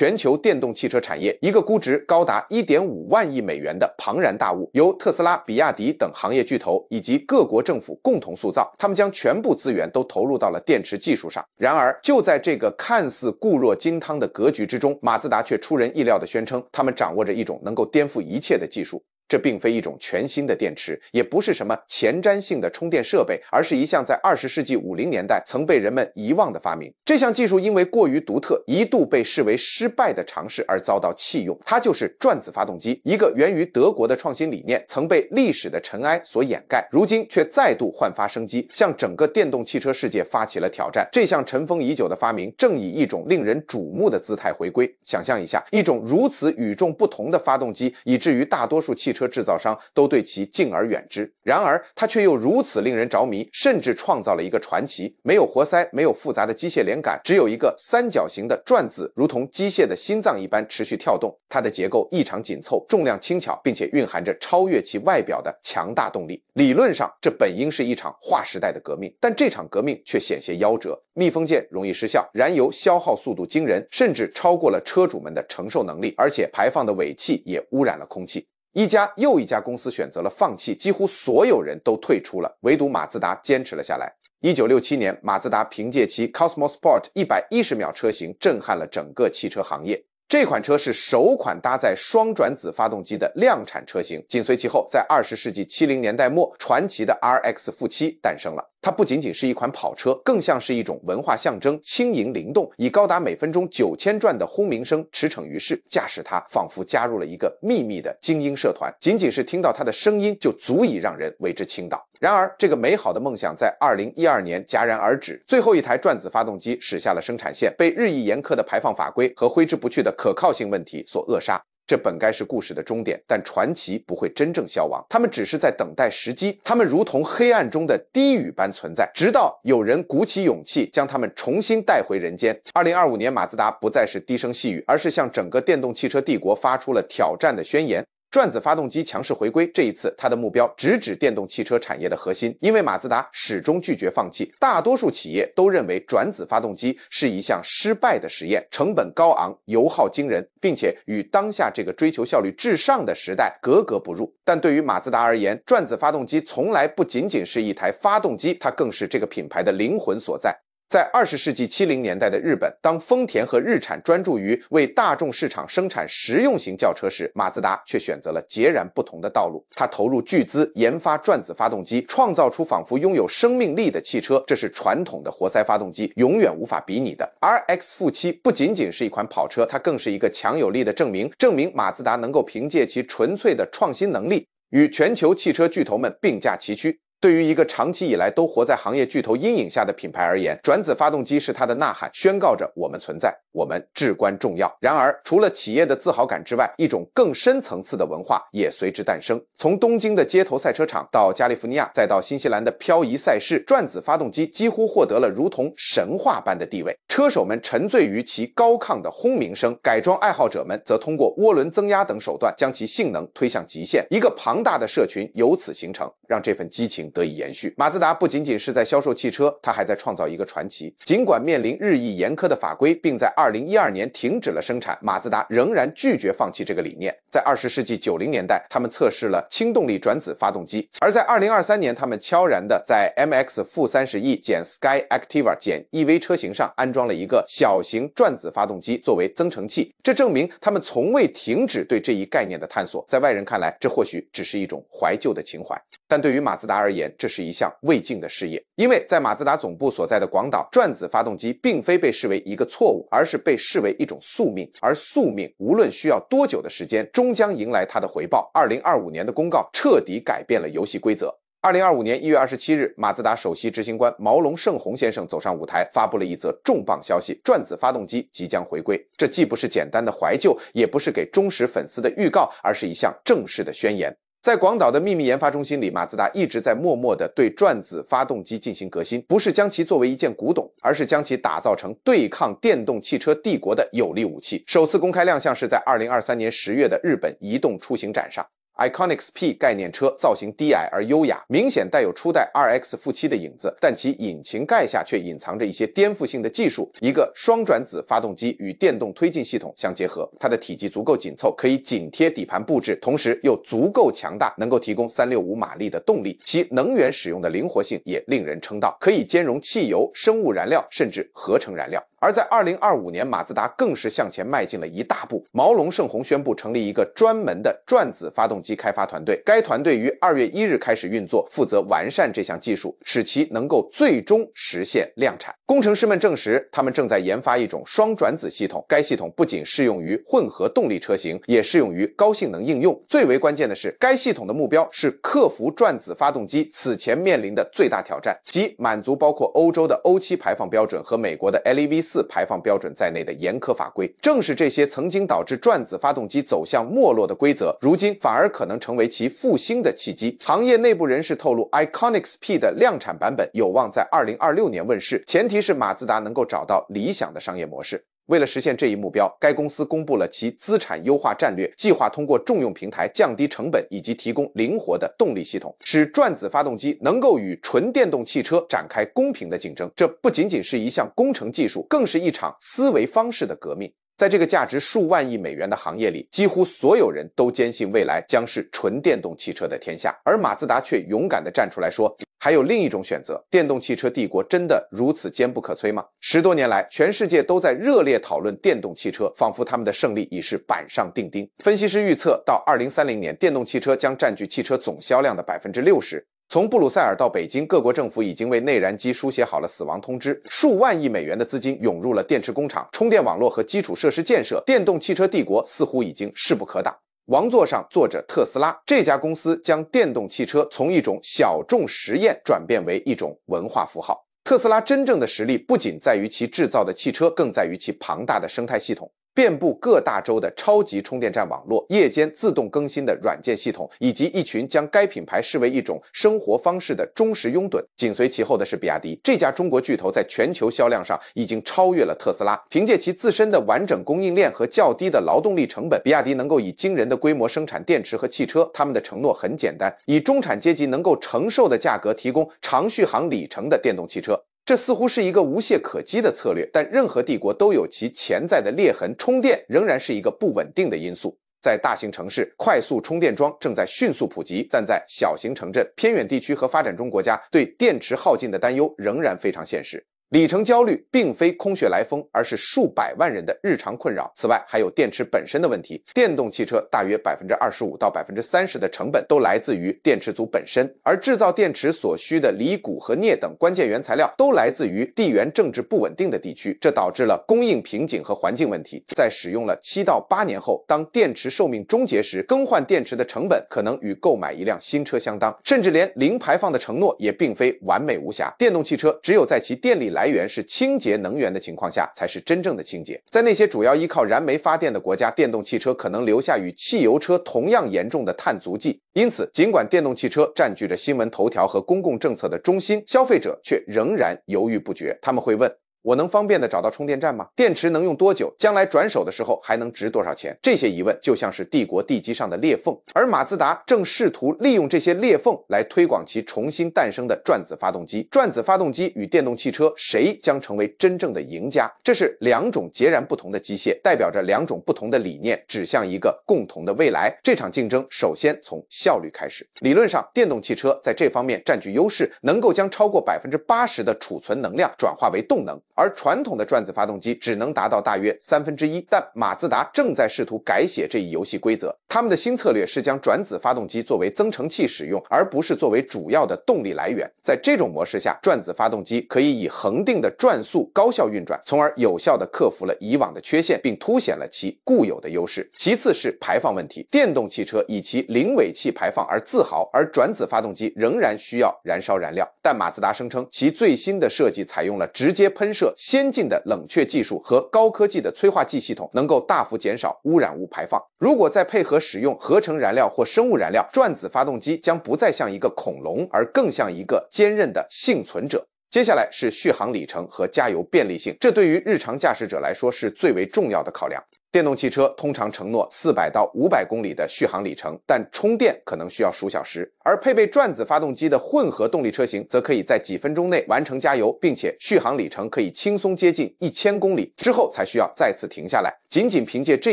全球电动汽车产业，一个估值高达一点五万亿美元的庞然大物，由特斯拉、比亚迪等行业巨头以及各国政府共同塑造。他们将全部资源都投入到了电池技术上。然而，就在这个看似固若金汤的格局之中，马自达却出人意料地宣称，他们掌握着一种能够颠覆一切的技术。这并非一种全新的电池，也不是什么前瞻性的充电设备，而是一项在二十世纪五零年代曾被人们遗忘的发明。这项技术因为过于独特，一度被视为失败的尝试而遭到弃用。它就是转子发动机，一个源于德国的创新理念，曾被历史的尘埃所掩盖，如今却再度焕发生机，向整个电动汽车世界发起了挑战。这项尘封已久的发明正以一种令人瞩目的姿态回归。想象一下，一种如此与众不同的发动机，以至于大多数汽车。车制造商都对其敬而远之，然而它却又如此令人着迷，甚至创造了一个传奇。没有活塞，没有复杂的机械连杆，只有一个三角形的转子，如同机械的心脏一般持续跳动。它的结构异常紧凑，重量轻巧，并且蕴含着超越其外表的强大动力。理论上，这本应是一场划时代的革命，但这场革命却险些夭折。密封件容易失效，燃油消耗速度惊人，甚至超过了车主们的承受能力，而且排放的尾气也污染了空气。一家又一家公司选择了放弃，几乎所有人都退出了，唯独马自达坚持了下来。一九六七年，马自达凭借其 Cosmo Sport 一百一十秒车型震撼了整个汽车行业。这款车是首款搭载双转子发动机的量产车型。紧随其后，在二十世纪七零年代末，传奇的 RX-7 负诞生了。它不仅仅是一款跑车，更像是一种文化象征。轻盈灵动，以高达每分钟九千转的轰鸣声驰骋于世，驾驶它仿佛加入了一个秘密的精英社团。仅仅是听到它的声音，就足以让人为之倾倒。然而，这个美好的梦想在二零一二年戛然而止。最后一台转子发动机驶下了生产线，被日益严苛的排放法规和挥之不去的可靠性问题所扼杀。这本该是故事的终点，但传奇不会真正消亡。他们只是在等待时机，他们如同黑暗中的低语般存在，直到有人鼓起勇气将他们重新带回人间。二零二五年，马自达不再是低声细语，而是向整个电动汽车帝国发出了挑战的宣言。转子发动机强势回归，这一次它的目标直指电动汽车产业的核心。因为马自达始终拒绝放弃。大多数企业都认为转子发动机是一项失败的实验，成本高昂，油耗惊人，并且与当下这个追求效率至上的时代格格不入。但对于马自达而言，转子发动机从来不仅仅是一台发动机，它更是这个品牌的灵魂所在。在二十世纪七零年代的日本，当丰田和日产专注于为大众市场生产实用型轿车时，马自达却选择了截然不同的道路。它投入巨资研发转子发动机，创造出仿佛拥有生命力的汽车，这是传统的活塞发动机永远无法比拟的。RX-7 不仅仅是一款跑车，它更是一个强有力的证明，证明马自达能够凭借其纯粹的创新能力与全球汽车巨头们并驾齐驱。对于一个长期以来都活在行业巨头阴影下的品牌而言，转子发动机是它的呐喊，宣告着我们存在，我们至关重要。然而，除了企业的自豪感之外，一种更深层次的文化也随之诞生。从东京的街头赛车场到加利福尼亚，再到新西兰的漂移赛事，转子发动机几乎获得了如同神话般的地位。车手们沉醉于其高亢的轰鸣声，改装爱好者们则通过涡轮增压等手段将其性能推向极限。一个庞大的社群由此形成，让这份激情。得以延续。马自达不仅仅是在销售汽车，它还在创造一个传奇。尽管面临日益严苛的法规，并在二零一二年停止了生产，马自达仍然拒绝放弃这个理念。在二十世纪九零年代，他们测试了氢动力转子发动机；而在二零二三年，他们悄然的在 MX-30e 减 Skyactiv a 减 EV 车型上安装了一个小型转子发动机作为增程器。这证明他们从未停止对这一概念的探索。在外人看来，这或许只是一种怀旧的情怀，但对于马自达而言，这是一项未竟的事业，因为在马自达总部所在的广岛，转子发动机并非被视为一个错误，而是被视为一种宿命。而宿命无论需要多久的时间，终将迎来它的回报。二零二五年的公告彻底改变了游戏规则。二零二五年一月二十七日，马自达首席执行官毛龙胜宏先生走上舞台，发布了一则重磅消息：转子发动机即将回归。这既不是简单的怀旧，也不是给忠实粉丝的预告，而是一项正式的宣言。在广岛的秘密研发中心里，马自达一直在默默地对转子发动机进行革新，不是将其作为一件古董，而是将其打造成对抗电动汽车帝国的有力武器。首次公开亮相是在二零二三年十月的日本移动出行展上。Iconix P 概念车造型低矮而优雅，明显带有初代 RX-7 的影子，但其引擎盖下却隐藏着一些颠覆性的技术。一个双转子发动机与电动推进系统相结合，它的体积足够紧凑，可以紧贴底盘布置，同时又足够强大，能够提供365马力的动力。其能源使用的灵活性也令人称道，可以兼容汽油、生物燃料，甚至合成燃料。而在二零二五年，马自达更是向前迈进了一大步。毛龙盛宏宣布成立一个专门的转子发动机开发团队，该团队于二月一日开始运作，负责完善这项技术，使其能够最终实现量产。工程师们证实，他们正在研发一种双转子系统，该系统不仅适用于混合动力车型，也适用于高性能应用。最为关键的是，该系统的目标是克服转子发动机此前面临的最大挑战，即满足包括欧洲的欧七排放标准和美国的 LEV。四排放标准在内的严苛法规，正是这些曾经导致转子发动机走向没落的规则，如今反而可能成为其复兴的契机。行业内部人士透露，Iconix P 的量产版本有望在二零二六年问世，前提是马自达能够找到理想的商业模式。为了实现这一目标，该公司公布了其资产优化战略，计划通过重用平台降低成本，以及提供灵活的动力系统，使转子发动机能够与纯电动汽车展开公平的竞争。这不仅仅是一项工程技术，更是一场思维方式的革命。在这个价值数万亿美元的行业里，几乎所有人都坚信未来将是纯电动汽车的天下，而马自达却勇敢地站出来说。还有另一种选择，电动汽车帝国真的如此坚不可摧吗？十多年来，全世界都在热烈讨论电动汽车，仿佛他们的胜利已是板上钉钉。分析师预测，到二零三零年，电动汽车将占据汽车总销量的百分之六十。从布鲁塞尔到北京，各国政府已经为内燃机书写好了死亡通知。数万亿美元的资金涌入了电池工厂、充电网络和基础设施建设，电动汽车帝国似乎已经势不可挡。王座上坐着特斯拉这家公司将电动汽车从一种小众实验转变为一种文化符号。特斯拉真正的实力不仅在于其制造的汽车，更在于其庞大的生态系统。遍布各大洲的超级充电站网络、夜间自动更新的软件系统，以及一群将该品牌视为一种生活方式的忠实拥趸。紧随其后的是比亚迪，这家中国巨头在全球销量上已经超越了特斯拉。凭借其自身的完整供应链和较低的劳动力成本，比亚迪能够以惊人的规模生产电池和汽车。他们的承诺很简单：以中产阶级能够承受的价格，提供长续航里程的电动汽车。这似乎是一个无懈可击的策略，但任何帝国都有其潜在的裂痕。充电仍然是一个不稳定的因素。在大型城市，快速充电桩正在迅速普及，但在小型城镇、偏远地区和发展中国家，对电池耗尽的担忧仍然非常现实。里程焦虑并非空穴来风，而是数百万人的日常困扰。此外，还有电池本身的问题。电动汽车大约百分之二十五到百分之三十的成本都来自于电池组本身，而制造电池所需的锂、钴和镍等关键原材料都来自于地缘政治不稳定的地区，这导致了供应瓶颈和环境问题。在使用了七到八年后，当电池寿命终结时，更换电池的成本可能与购买一辆新车相当，甚至连零排放的承诺也并非完美无瑕。电动汽车只有在其电力来来源是清洁能源的情况下，才是真正的清洁。在那些主要依靠燃煤发电的国家，电动汽车可能留下与汽油车同样严重的碳足迹。因此，尽管电动汽车占据着新闻头条和公共政策的中心，消费者却仍然犹豫不决。他们会问。我能方便的找到充电站吗？电池能用多久？将来转手的时候还能值多少钱？这些疑问就像是帝国地基上的裂缝，而马自达正试图利用这些裂缝来推广其重新诞生的转子发动机。转子发动机与电动汽车，谁将成为真正的赢家？这是两种截然不同的机械，代表着两种不同的理念，指向一个共同的未来。这场竞争首先从效率开始。理论上，电动汽车在这方面占据优势，能够将超过百分之八十的储存能量转化为动能。而传统的转子发动机只能达到大约三分之一，但马自达正在试图改写这一游戏规则。他们的新策略是将转子发动机作为增程器使用，而不是作为主要的动力来源。在这种模式下，转子发动机可以以恒定的转速高效运转，从而有效地克服了以往的缺陷，并凸显了其固有的优势。其次是排放问题，电动汽车以其零尾气排放而自豪，而转子发动机仍然需要燃烧燃料。但马自达声称其最新的设计采用了直接喷射。先进的冷却技术和高科技的催化剂系统能够大幅减少污染物排放。如果再配合使用合成燃料或生物燃料，转子发动机将不再像一个恐龙，而更像一个坚韧的幸存者。接下来是续航里程和加油便利性，这对于日常驾驶者来说是最为重要的考量。电动汽车通常承诺四百到五百公里的续航里程，但充电可能需要数小时；而配备转子发动机的混合动力车型则可以在几分钟内完成加油，并且续航里程可以轻松接近一千公里，之后才需要再次停下来。仅仅凭借这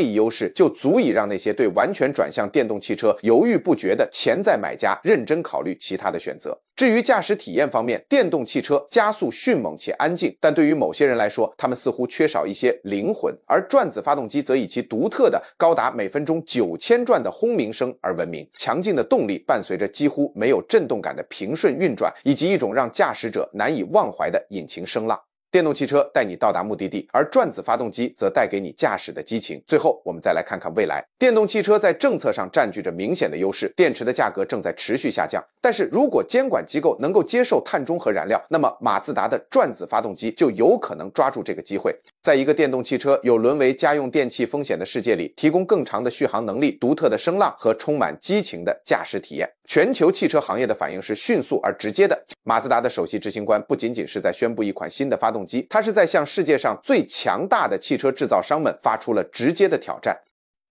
一优势，就足以让那些对完全转向电动汽车犹豫不决的潜在买家认真考虑其他的选择。至于驾驶体验方面，电动汽车加速迅猛且安静，但对于某些人来说，他们似乎缺少一些灵魂；而转子发动机则以其独特的高达每分钟九千转的轰鸣声而闻名，强劲的动力伴随着几乎没有震动感的平顺运转，以及一种让驾驶者难以忘怀的引擎声浪。电动汽车带你到达目的地，而转子发动机则带给你驾驶的激情。最后，我们再来看看未来电动汽车在政策上占据着明显的优势，电池的价格正在持续下降。但是如果监管机构能够接受碳中和燃料，那么马自达的转子发动机就有可能抓住这个机会。在一个电动汽车有沦为家用电器风险的世界里，提供更长的续航能力、独特的声浪和充满激情的驾驶体验。全球汽车行业的反应是迅速而直接的。马自达的首席执行官不仅仅是在宣布一款新的发动机，他是在向世界上最强大的汽车制造商们发出了直接的挑战。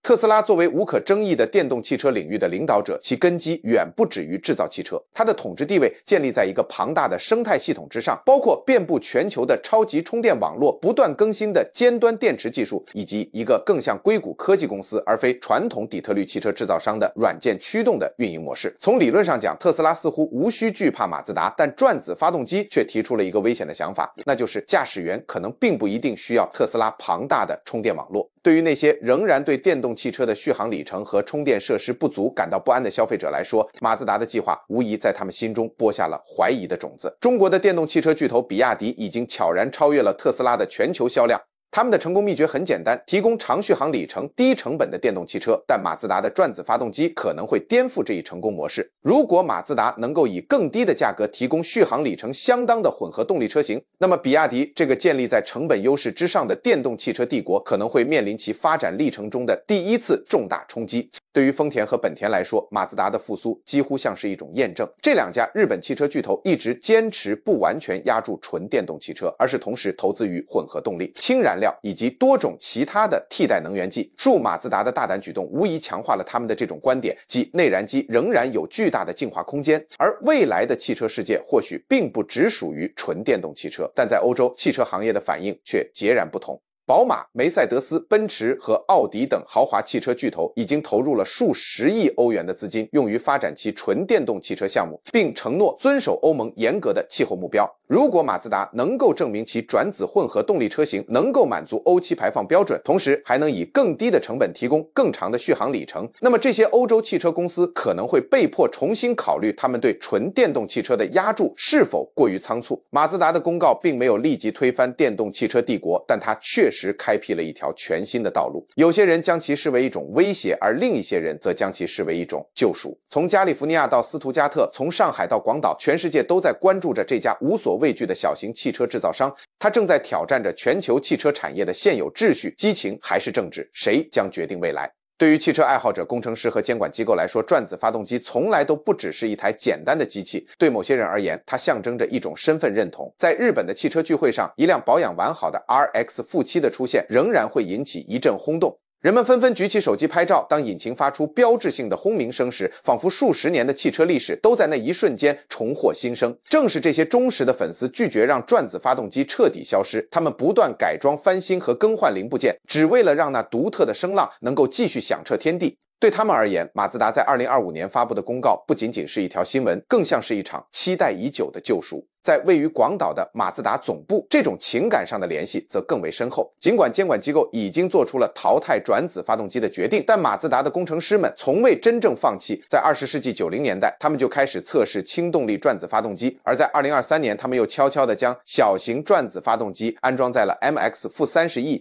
特斯拉作为无可争议的电动汽车领域的领导者，其根基远不止于制造汽车。它的统治地位建立在一个庞大的生态系统之上，包括遍布全球的超级充电网络、不断更新的尖端电池技术，以及一个更像硅谷科技公司而非传统底特律汽车制造商的软件驱动的运营模式。从理论上讲，特斯拉似乎无需惧怕马自达，但转子发动机却提出了一个危险的想法，那就是驾驶员可能并不一定需要特斯拉庞大的充电网络。对于那些仍然对电动汽车的续航里程和充电设施不足，感到不安的消费者来说，马自达的计划无疑在他们心中播下了怀疑的种子。中国的电动汽车巨头比亚迪已经悄然超越了特斯拉的全球销量。他们的成功秘诀很简单，提供长续航里程、低成本的电动汽车。但马自达的转子发动机可能会颠覆这一成功模式。如果马自达能够以更低的价格提供续航里程相当的混合动力车型，那么比亚迪这个建立在成本优势之上的电动汽车帝国可能会面临其发展历程中的第一次重大冲击。对于丰田和本田来说，马自达的复苏几乎像是一种验证。这两家日本汽车巨头一直坚持不完全压住纯电动汽车，而是同时投资于混合动力、氢燃料。以及多种其他的替代能源剂。住马自达的大胆举动无疑强化了他们的这种观点，即内燃机仍然有巨大的进化空间。而未来的汽车世界或许并不只属于纯电动汽车，但在欧洲汽车行业的反应却截然不同。宝马、梅赛德斯、奔驰和奥迪等豪华汽车巨头已经投入了数十亿欧元的资金用于发展其纯电动汽车项目，并承诺遵守欧盟严格的气候目标。如果马自达能够证明其转子混合动力车型能够满足欧七排放标准，同时还能以更低的成本提供更长的续航里程，那么这些欧洲汽车公司可能会被迫重新考虑他们对纯电动汽车的压注是否过于仓促。马自达的公告并没有立即推翻电动汽车帝国，但它确实开辟了一条全新的道路。有些人将其视为一种威胁，而另一些人则将其视为一种救赎。从加利福尼亚到斯图加特，从上海到广岛，全世界都在关注着这家无所。畏惧的小型汽车制造商，他正在挑战着全球汽车产业的现有秩序。激情还是政治，谁将决定未来？对于汽车爱好者、工程师和监管机构来说，转子发动机从来都不只是一台简单的机器。对某些人而言，它象征着一种身份认同。在日本的汽车聚会上，一辆保养完好的 RX-7 的出现，仍然会引起一阵轰动。人们纷纷举起手机拍照。当引擎发出标志性的轰鸣声时，仿佛数十年的汽车历史都在那一瞬间重获新生。正是这些忠实的粉丝拒绝让转子发动机彻底消失，他们不断改装、翻新和更换零部件，只为了让那独特的声浪能够继续响彻天地。对他们而言，马自达在二零二五年发布的公告不仅仅是一条新闻，更像是一场期待已久的救赎。在位于广岛的马自达总部，这种情感上的联系则更为深厚。尽管监管机构已经做出了淘汰转子发动机的决定，但马自达的工程师们从未真正放弃。在二十世纪九零年代，他们就开始测试轻动力转子发动机，而在二零二三年，他们又悄悄地将小型转子发动机安装在了 M X-30e 负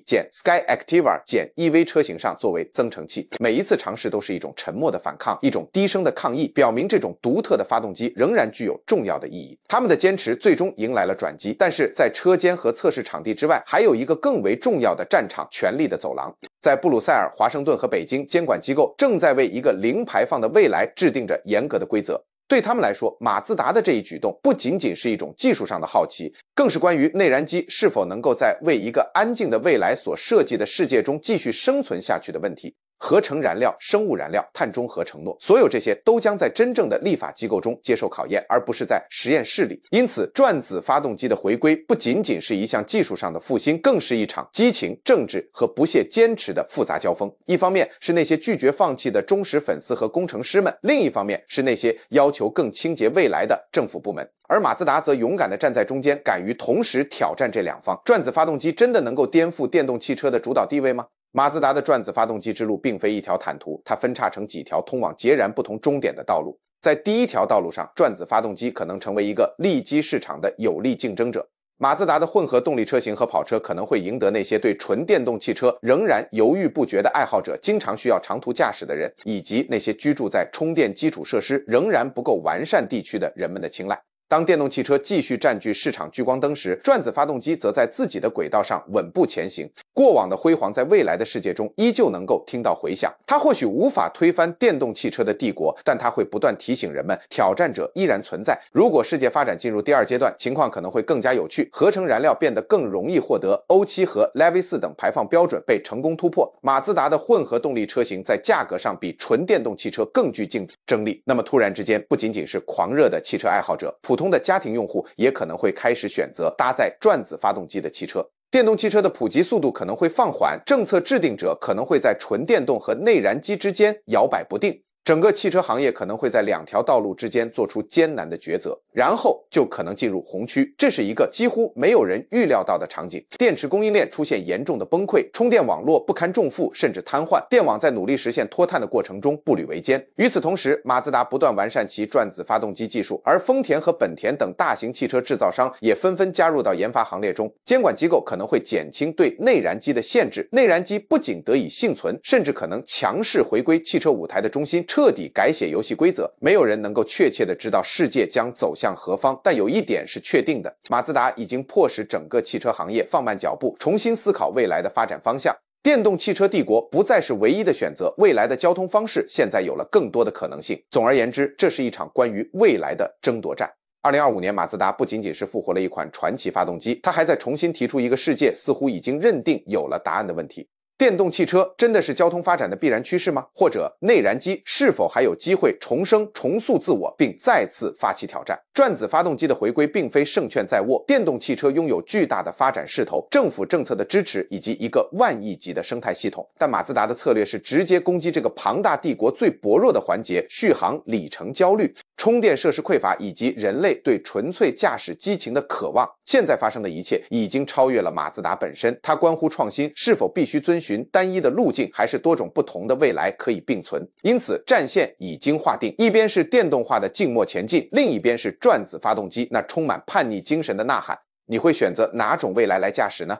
减 Skyactiv a 减 EV 车型上，作为增程器。每一次尝试都是一种沉默的反抗，一种低声的抗议，表明这种独特的发动机仍然具有重要的意义。他们的坚持。最终迎来了转机，但是在车间和测试场地之外，还有一个更为重要的战场——权力的走廊。在布鲁塞尔、华盛顿和北京，监管机构正在为一个零排放的未来制定着严格的规则。对他们来说，马自达的这一举动不仅仅是一种技术上的好奇，更是关于内燃机是否能够在为一个安静的未来所设计的世界中继续生存下去的问题。合成燃料、生物燃料、碳中和承诺，所有这些都将在真正的立法机构中接受考验，而不是在实验室里。因此，转子发动机的回归不仅仅是一项技术上的复兴，更是一场激情、政治和不懈坚持的复杂交锋。一方面是那些拒绝放弃的忠实粉丝和工程师们，另一方面是那些要求更清洁未来的政府部门。而马自达则勇敢地站在中间，敢于同时挑战这两方。转子发动机真的能够颠覆电动汽车的主导地位吗？马自达的转子发动机之路并非一条坦途，它分叉成几条通往截然不同终点的道路。在第一条道路上，转子发动机可能成为一个利基市场的有力竞争者。马自达的混合动力车型和跑车可能会赢得那些对纯电动汽车仍然犹豫不决的爱好者、经常需要长途驾驶的人，以及那些居住在充电基础设施仍然不够完善地区的人们的青睐。当电动汽车继续占据市场聚光灯时，转子发动机则在自己的轨道上稳步前行。过往的辉煌，在未来的世界中依旧能够听到回响。它或许无法推翻电动汽车的帝国，但它会不断提醒人们，挑战者依然存在。如果世界发展进入第二阶段，情况可能会更加有趣。合成燃料变得更容易获得，欧七和 LEV 四等排放标准被成功突破，马自达的混合动力车型在价格上比纯电动汽车更具竞争力。那么突然之间，不仅仅是狂热的汽车爱好者，普。普通的家庭用户也可能会开始选择搭载转子发动机的汽车，电动汽车的普及速度可能会放缓，政策制定者可能会在纯电动和内燃机之间摇摆不定。整个汽车行业可能会在两条道路之间做出艰难的抉择，然后就可能进入红区，这是一个几乎没有人预料到的场景。电池供应链出现严重的崩溃，充电网络不堪重负甚至瘫痪，电网在努力实现脱碳的过程中步履维艰。与此同时，马自达不断完善其转子发动机技术，而丰田和本田等大型汽车制造商也纷纷加入到研发行列中。监管机构可能会减轻对内燃机的限制，内燃机不仅得以幸存，甚至可能强势回归汽车舞台的中心。彻底改写游戏规则，没有人能够确切的知道世界将走向何方。但有一点是确定的，马自达已经迫使整个汽车行业放慢脚步，重新思考未来的发展方向。电动汽车帝国不再是唯一的选择，未来的交通方式现在有了更多的可能性。总而言之，这是一场关于未来的争夺战。二零二五年，马自达不仅仅是复活了一款传奇发动机，它还在重新提出一个世界似乎已经认定有了答案的问题。电动汽车真的是交通发展的必然趋势吗？或者内燃机是否还有机会重生、重塑自我，并再次发起挑战？转子发动机的回归并非胜券在握。电动汽车拥有巨大的发展势头、政府政策的支持以及一个万亿级的生态系统。但马自达的策略是直接攻击这个庞大帝国最薄弱的环节：续航里程焦虑、充电设施匮乏以及人类对纯粹驾驶激情的渴望。现在发生的一切已经超越了马自达本身，它关乎创新是否必须遵循。寻单一的路径，还是多种不同的未来可以并存？因此，战线已经划定，一边是电动化的静默前进，另一边是转子发动机那充满叛逆精神的呐喊。你会选择哪种未来来驾驶呢？